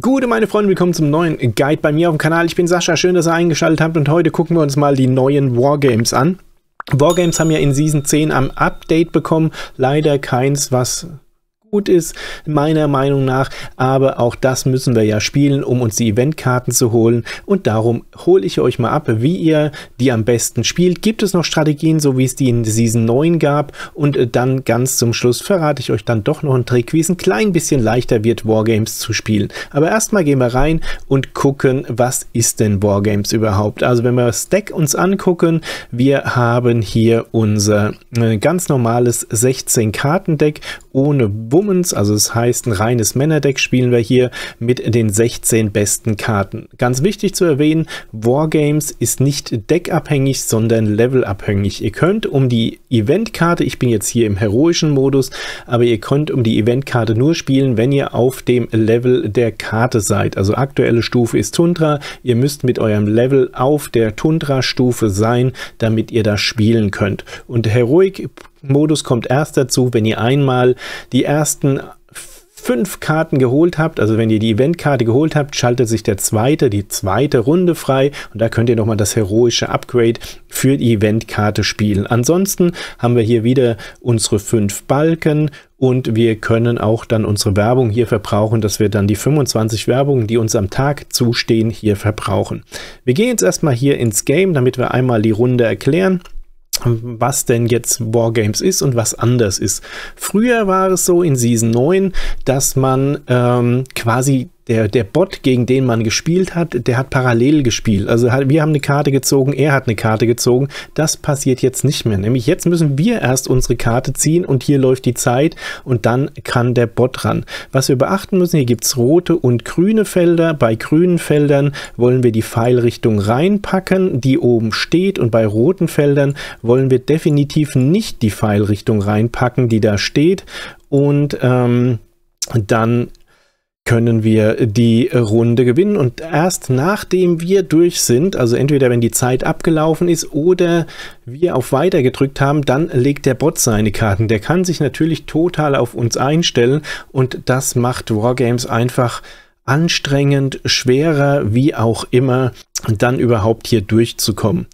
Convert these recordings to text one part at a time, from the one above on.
Gute meine Freunde, willkommen zum neuen Guide bei mir auf dem Kanal. Ich bin Sascha, schön, dass ihr eingeschaltet habt und heute gucken wir uns mal die neuen Wargames an. Wargames haben ja in Season 10 am Update bekommen, leider keins, was gut ist, meiner Meinung nach. Aber auch das müssen wir ja spielen, um uns die Eventkarten zu holen. Und darum hole ich euch mal ab, wie ihr die am besten spielt. Gibt es noch Strategien, so wie es die in Season 9 gab? Und äh, dann ganz zum Schluss verrate ich euch dann doch noch einen Trick, wie es ein klein bisschen leichter wird, Wargames zu spielen. Aber erstmal gehen wir rein und gucken, was ist denn Wargames überhaupt? Also wenn wir das Deck uns angucken, wir haben hier unser äh, ganz normales 16-Karten-Deck ohne Wurf Bummens. Also es das heißt, ein reines Männerdeck spielen wir hier mit den 16 besten Karten. Ganz wichtig zu erwähnen, Wargames ist nicht deckabhängig, sondern levelabhängig. Ihr könnt um die Eventkarte, ich bin jetzt hier im heroischen Modus, aber ihr könnt um die Eventkarte nur spielen, wenn ihr auf dem Level der Karte seid. Also aktuelle Stufe ist Tundra. Ihr müsst mit eurem Level auf der Tundra-Stufe sein, damit ihr das spielen könnt. Und Heroic Modus kommt erst dazu, wenn ihr einmal die ersten fünf Karten geholt habt, also wenn ihr die Eventkarte geholt habt, schaltet sich der zweite, die zweite Runde frei und da könnt ihr nochmal das heroische Upgrade für die Eventkarte spielen. Ansonsten haben wir hier wieder unsere fünf Balken und wir können auch dann unsere Werbung hier verbrauchen, dass wir dann die 25 Werbungen, die uns am Tag zustehen, hier verbrauchen. Wir gehen jetzt erstmal hier ins Game, damit wir einmal die Runde erklären was denn jetzt Wargames ist und was anders ist. Früher war es so in Season 9, dass man ähm, quasi der, der Bot, gegen den man gespielt hat, der hat parallel gespielt. Also hat, wir haben eine Karte gezogen, er hat eine Karte gezogen. Das passiert jetzt nicht mehr. Nämlich jetzt müssen wir erst unsere Karte ziehen und hier läuft die Zeit und dann kann der Bot ran. Was wir beachten müssen, hier gibt es rote und grüne Felder. Bei grünen Feldern wollen wir die Pfeilrichtung reinpacken, die oben steht. Und bei roten Feldern wollen wir definitiv nicht die Pfeilrichtung reinpacken, die da steht. Und ähm, dann können wir die Runde gewinnen. Und erst nachdem wir durch sind, also entweder wenn die Zeit abgelaufen ist oder wir auf Weiter gedrückt haben, dann legt der Bot seine Karten. Der kann sich natürlich total auf uns einstellen und das macht Wargames einfach anstrengend, schwerer, wie auch immer, dann überhaupt hier durchzukommen.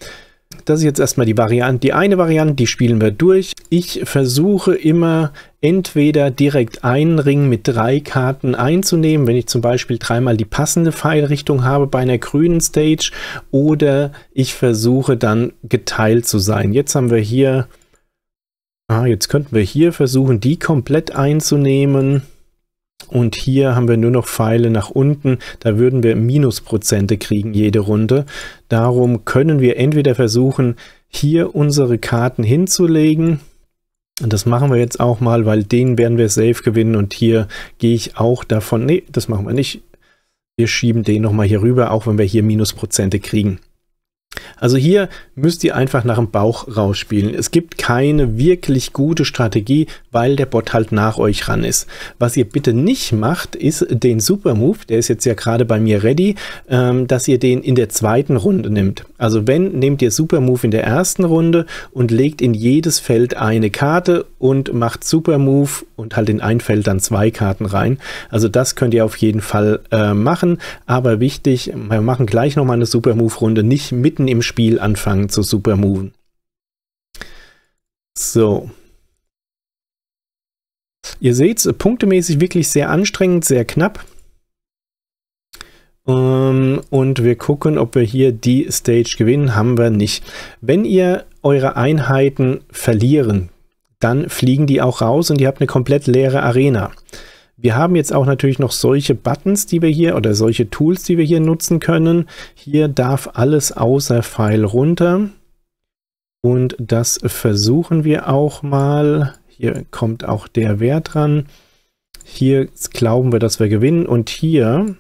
Das ist jetzt erstmal die Variante. Die eine Variante, die spielen wir durch. Ich versuche immer entweder direkt einen Ring mit drei Karten einzunehmen, wenn ich zum Beispiel dreimal die passende Pfeilrichtung habe bei einer grünen Stage, oder ich versuche dann geteilt zu sein. Jetzt haben wir hier, ah, jetzt könnten wir hier versuchen, die komplett einzunehmen und hier haben wir nur noch Pfeile nach unten. Da würden wir Minusprozente kriegen jede Runde. Darum können wir entweder versuchen, hier unsere Karten hinzulegen. Und das machen wir jetzt auch mal, weil den werden wir safe gewinnen und hier gehe ich auch davon, nee, das machen wir nicht. Wir schieben den nochmal hier rüber, auch wenn wir hier Minusprozente kriegen. Also hier müsst ihr einfach nach dem Bauch rausspielen. Es gibt keine wirklich gute Strategie, weil der Bot halt nach euch ran ist. Was ihr bitte nicht macht, ist den Supermove, der ist jetzt ja gerade bei mir ready, ähm, dass ihr den in der zweiten Runde nehmt. Also wenn, nehmt ihr Supermove in der ersten Runde und legt in jedes Feld eine Karte und macht Supermove und halt in ein Feld dann zwei Karten rein. Also das könnt ihr auf jeden Fall äh, machen. Aber wichtig, wir machen gleich nochmal eine Supermove-Runde, nicht mitten mitten im Spiel anfangen zu supermoven. So. Ihr seht es punktemäßig wirklich sehr anstrengend, sehr knapp. Ähm, und wir gucken, ob wir hier die Stage gewinnen. Haben wir nicht. Wenn ihr eure Einheiten verlieren, dann fliegen die auch raus und ihr habt eine komplett leere Arena. Wir haben jetzt auch natürlich noch solche Buttons, die wir hier oder solche Tools, die wir hier nutzen können. Hier darf alles außer Pfeil runter. Und das versuchen wir auch mal. Hier kommt auch der Wert ran. Hier glauben wir, dass wir gewinnen. Und hier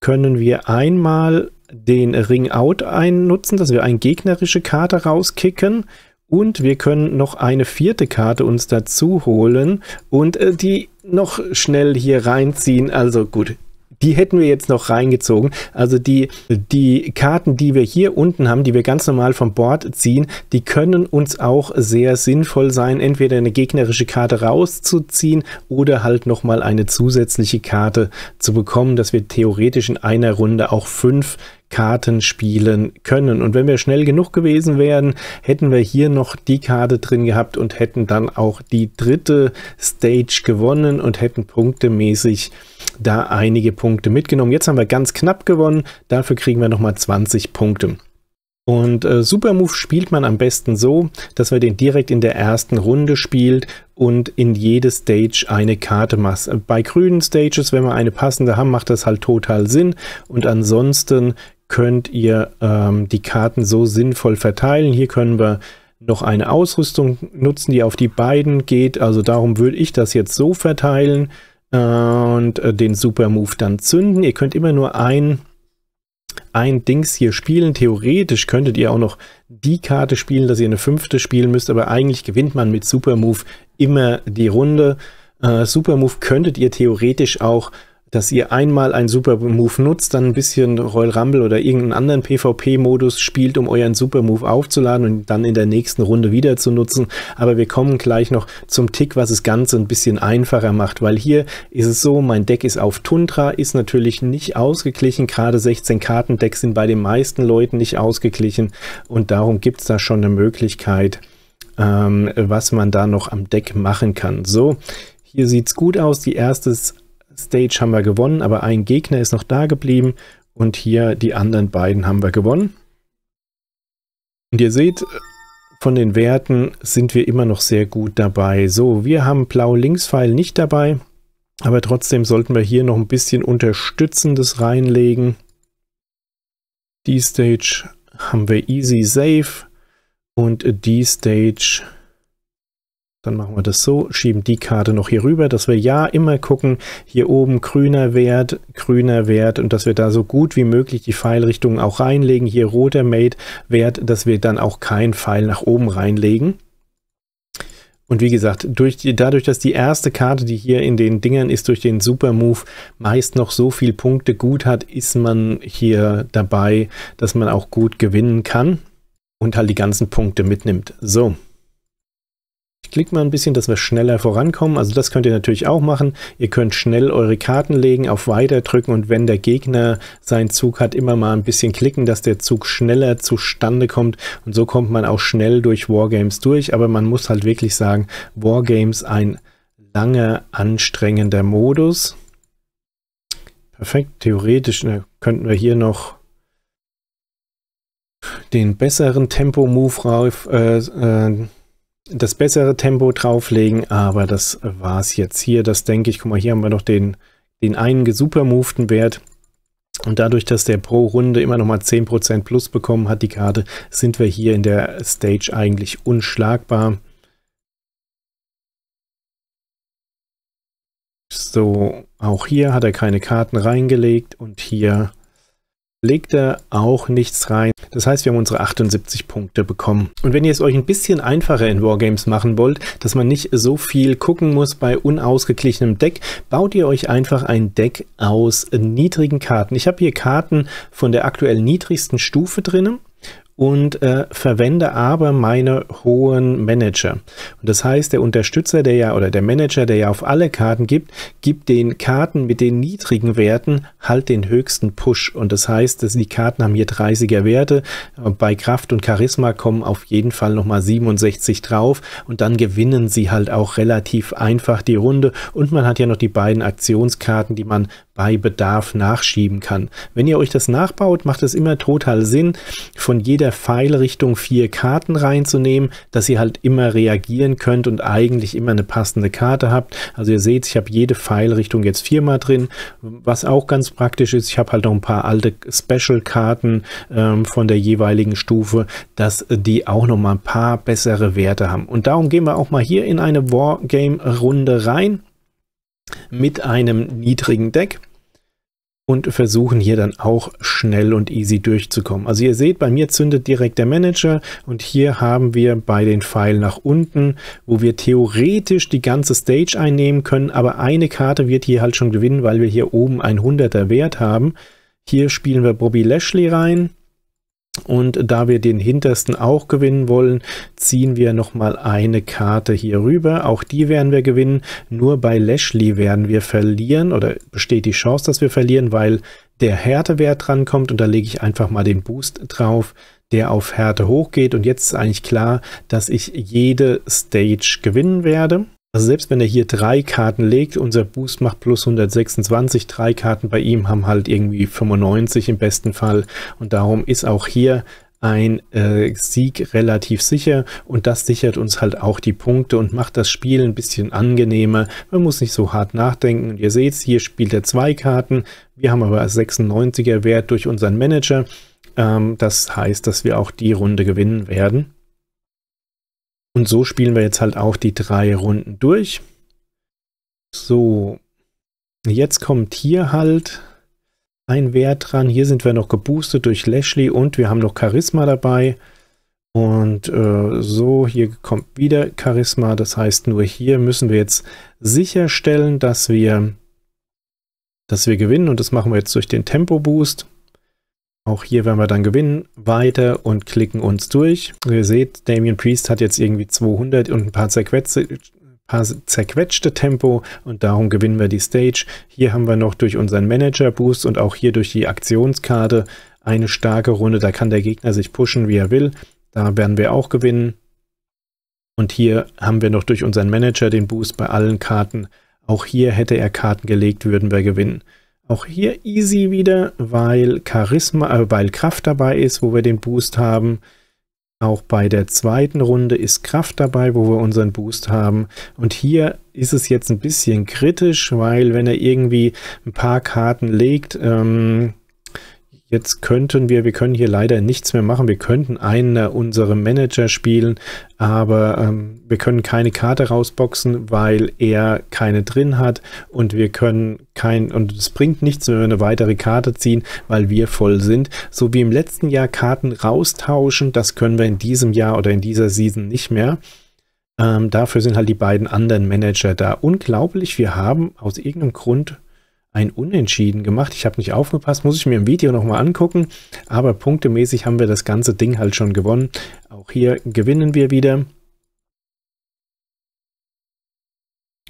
können wir einmal den Ring Out einnutzen, dass wir eine gegnerische Karte rauskicken. Und wir können noch eine vierte Karte uns dazu holen und äh, die noch schnell hier reinziehen. Also gut, die hätten wir jetzt noch reingezogen. Also die, die Karten, die wir hier unten haben, die wir ganz normal vom Board ziehen, die können uns auch sehr sinnvoll sein, entweder eine gegnerische Karte rauszuziehen oder halt nochmal eine zusätzliche Karte zu bekommen, dass wir theoretisch in einer Runde auch fünf Karten spielen können. Und wenn wir schnell genug gewesen wären, hätten wir hier noch die Karte drin gehabt und hätten dann auch die dritte Stage gewonnen und hätten punktemäßig da einige Punkte mitgenommen. Jetzt haben wir ganz knapp gewonnen, dafür kriegen wir nochmal 20 Punkte. Und äh, Supermove spielt man am besten so, dass man den direkt in der ersten Runde spielt und in jede Stage eine Karte macht. Bei grünen Stages, wenn wir eine passende haben, macht das halt total Sinn. Und ansonsten könnt ihr ähm, die Karten so sinnvoll verteilen. Hier können wir noch eine Ausrüstung nutzen, die auf die beiden geht. Also darum würde ich das jetzt so verteilen äh, und äh, den Super Move dann zünden. Ihr könnt immer nur ein, ein Dings hier spielen. Theoretisch könntet ihr auch noch die Karte spielen, dass ihr eine fünfte spielen müsst, aber eigentlich gewinnt man mit Super Move immer die Runde. Äh, Super Move könntet ihr theoretisch auch dass ihr einmal einen Super-Move nutzt, dann ein bisschen Royal Rumble oder irgendeinen anderen PvP-Modus spielt, um euren Super-Move aufzuladen und dann in der nächsten Runde wieder zu nutzen. Aber wir kommen gleich noch zum Tick, was das Ganze ein bisschen einfacher macht, weil hier ist es so, mein Deck ist auf Tundra, ist natürlich nicht ausgeglichen, gerade 16-Karten-Decks sind bei den meisten Leuten nicht ausgeglichen und darum gibt es da schon eine Möglichkeit, ähm, was man da noch am Deck machen kann. So, hier sieht es gut aus. Die erste ist Stage haben wir gewonnen, aber ein Gegner ist noch da geblieben und hier die anderen beiden haben wir gewonnen. Und ihr seht, von den Werten sind wir immer noch sehr gut dabei. So, wir haben Blau-Links-Pfeil nicht dabei, aber trotzdem sollten wir hier noch ein bisschen Unterstützendes reinlegen. Die Stage haben wir Easy Safe und die Stage dann machen wir das so, schieben die Karte noch hier rüber, dass wir ja immer gucken, hier oben grüner Wert, grüner Wert und dass wir da so gut wie möglich die Pfeilrichtungen auch reinlegen. Hier roter Mate Wert, dass wir dann auch keinen Pfeil nach oben reinlegen. Und wie gesagt, durch die, dadurch, dass die erste Karte, die hier in den Dingern ist, durch den Supermove meist noch so viel Punkte gut hat, ist man hier dabei, dass man auch gut gewinnen kann und halt die ganzen Punkte mitnimmt. So, ich klicke mal ein bisschen, dass wir schneller vorankommen. Also das könnt ihr natürlich auch machen. Ihr könnt schnell eure Karten legen, auf Weiter drücken und wenn der Gegner seinen Zug hat, immer mal ein bisschen klicken, dass der Zug schneller zustande kommt. Und so kommt man auch schnell durch Wargames durch. Aber man muss halt wirklich sagen, Wargames ein langer, anstrengender Modus. Perfekt, theoretisch ne, könnten wir hier noch den besseren Tempo-Move rauf... Äh, äh, das bessere Tempo drauflegen, aber das war es jetzt hier. Das denke ich, guck mal, hier haben wir noch den, den einen gesupermoveden Wert. Und dadurch, dass der pro Runde immer nochmal 10% plus bekommen hat, die Karte, sind wir hier in der Stage eigentlich unschlagbar. So, auch hier hat er keine Karten reingelegt und hier legt legte auch nichts rein. Das heißt, wir haben unsere 78 Punkte bekommen. Und wenn ihr es euch ein bisschen einfacher in Wargames machen wollt, dass man nicht so viel gucken muss bei unausgeglichenem Deck, baut ihr euch einfach ein Deck aus niedrigen Karten. Ich habe hier Karten von der aktuell niedrigsten Stufe drinnen und äh, verwende aber meine hohen Manager. Und das heißt, der Unterstützer, der ja oder der Manager, der ja auf alle Karten gibt, gibt den Karten mit den niedrigen Werten halt den höchsten Push. Und das heißt, dass die Karten haben hier 30er Werte. Bei Kraft und Charisma kommen auf jeden Fall nochmal 67 drauf und dann gewinnen sie halt auch relativ einfach die Runde. Und man hat ja noch die beiden Aktionskarten, die man bei Bedarf nachschieben kann. Wenn ihr euch das nachbaut, macht es immer total Sinn, von jeder Pfeilrichtung vier Karten reinzunehmen, dass ihr halt immer reagieren könnt und eigentlich immer eine passende Karte habt. Also ihr seht, ich habe jede Pfeilrichtung jetzt viermal drin, was auch ganz praktisch ist. Ich habe halt noch ein paar alte Special-Karten ähm, von der jeweiligen Stufe, dass die auch noch mal ein paar bessere Werte haben. Und darum gehen wir auch mal hier in eine Wargame-Runde rein mit einem niedrigen Deck und versuchen hier dann auch schnell und easy durchzukommen. Also ihr seht, bei mir zündet direkt der Manager und hier haben wir bei den Pfeilen nach unten, wo wir theoretisch die ganze Stage einnehmen können, aber eine Karte wird hier halt schon gewinnen, weil wir hier oben ein 100er Wert haben. Hier spielen wir Bobby Lashley rein. Und da wir den hintersten auch gewinnen wollen, ziehen wir nochmal eine Karte hier rüber. Auch die werden wir gewinnen. Nur bei Lashley werden wir verlieren oder besteht die Chance, dass wir verlieren, weil der Härtewert drankommt. Und da lege ich einfach mal den Boost drauf, der auf Härte hochgeht. Und jetzt ist eigentlich klar, dass ich jede Stage gewinnen werde. Also selbst wenn er hier drei Karten legt, unser Boost macht plus 126, drei Karten bei ihm haben halt irgendwie 95 im besten Fall und darum ist auch hier ein äh, Sieg relativ sicher und das sichert uns halt auch die Punkte und macht das Spiel ein bisschen angenehmer. Man muss nicht so hart nachdenken und ihr seht, hier spielt er zwei Karten, wir haben aber 96er Wert durch unseren Manager. Ähm, das heißt, dass wir auch die Runde gewinnen werden. Und so spielen wir jetzt halt auch die drei Runden durch. So, jetzt kommt hier halt ein Wert dran. Hier sind wir noch geboostet durch Lashley und wir haben noch Charisma dabei. Und äh, so, hier kommt wieder Charisma. Das heißt, nur hier müssen wir jetzt sicherstellen, dass wir, dass wir gewinnen. Und das machen wir jetzt durch den Tempo-Boost. Auch hier werden wir dann gewinnen. Weiter und klicken uns durch. Ihr seht, Damien Priest hat jetzt irgendwie 200 und ein paar zerquetschte, paar zerquetschte Tempo und darum gewinnen wir die Stage. Hier haben wir noch durch unseren Manager-Boost und auch hier durch die Aktionskarte eine starke Runde. Da kann der Gegner sich pushen, wie er will. Da werden wir auch gewinnen. Und hier haben wir noch durch unseren Manager den Boost bei allen Karten. Auch hier hätte er Karten gelegt, würden wir gewinnen. Auch hier easy wieder, weil Charisma, äh, weil Kraft dabei ist, wo wir den Boost haben. Auch bei der zweiten Runde ist Kraft dabei, wo wir unseren Boost haben. Und hier ist es jetzt ein bisschen kritisch, weil wenn er irgendwie ein paar Karten legt, ähm, Jetzt könnten wir, wir können hier leider nichts mehr machen. Wir könnten einen äh, unserer Manager spielen, aber ähm, wir können keine Karte rausboxen, weil er keine drin hat und wir können kein, und es bringt nichts, wenn wir eine weitere Karte ziehen, weil wir voll sind. So wie im letzten Jahr Karten raustauschen, das können wir in diesem Jahr oder in dieser Season nicht mehr. Ähm, dafür sind halt die beiden anderen Manager da. Unglaublich, wir haben aus irgendeinem Grund ein Unentschieden gemacht. Ich habe nicht aufgepasst, muss ich mir im Video nochmal angucken. Aber punktemäßig haben wir das ganze Ding halt schon gewonnen. Auch hier gewinnen wir wieder.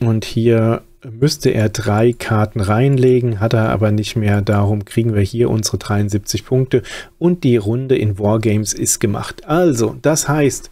Und hier müsste er drei Karten reinlegen, hat er aber nicht mehr. Darum kriegen wir hier unsere 73 Punkte und die Runde in Wargames ist gemacht. Also, das heißt,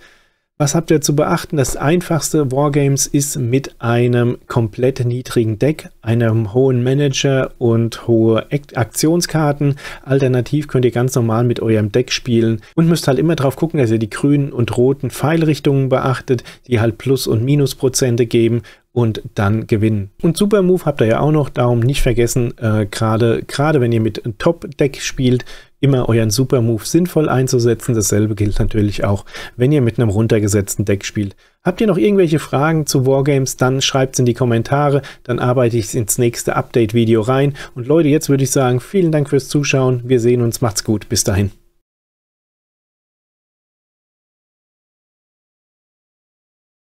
was habt ihr zu beachten? Das einfachste Wargames ist mit einem komplett niedrigen Deck, einem hohen Manager und hohe Aktionskarten. Alternativ könnt ihr ganz normal mit eurem Deck spielen und müsst halt immer drauf gucken, dass ihr die grünen und roten Pfeilrichtungen beachtet, die halt Plus- und Minusprozente geben und dann gewinnen. Und Super Move habt ihr ja auch noch, darum nicht vergessen, äh, gerade wenn ihr mit Top-Deck spielt, immer euren Super Move sinnvoll einzusetzen. Dasselbe gilt natürlich auch, wenn ihr mit einem runtergesetzten Deck spielt. Habt ihr noch irgendwelche Fragen zu Wargames, dann schreibt es in die Kommentare, dann arbeite ich es ins nächste Update-Video rein. Und Leute, jetzt würde ich sagen, vielen Dank fürs Zuschauen, wir sehen uns, macht's gut, bis dahin.